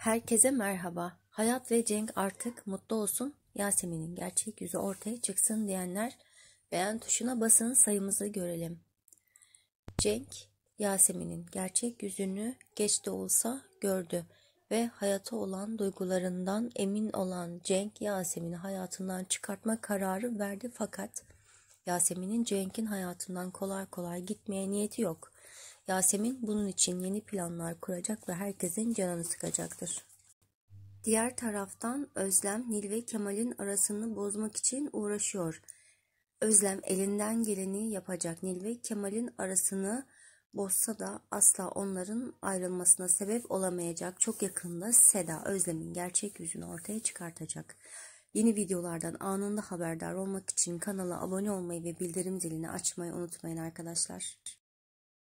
Herkese merhaba. Hayat ve Cenk artık mutlu olsun. Yasemin'in gerçek yüzü ortaya çıksın diyenler beğen tuşuna basın sayımızı görelim. Cenk Yasemin'in gerçek yüzünü geç de olsa gördü ve hayata olan duygularından emin olan Cenk Yasemin'i hayatından çıkartma kararı verdi fakat Yasemin'in Cenk'in hayatından kolay kolay gitmeye niyeti yok. Yasemin bunun için yeni planlar kuracak ve herkesin canını sıkacaktır. Diğer taraftan Özlem Nil ve Kemal'in arasını bozmak için uğraşıyor. Özlem elinden geleni yapacak Nil ve Kemal'in arasını bozsa da asla onların ayrılmasına sebep olamayacak. Çok yakında Seda Özlem'in gerçek yüzünü ortaya çıkartacak. Yeni videolardan anında haberdar olmak için kanala abone olmayı ve bildirim zilini açmayı unutmayın arkadaşlar.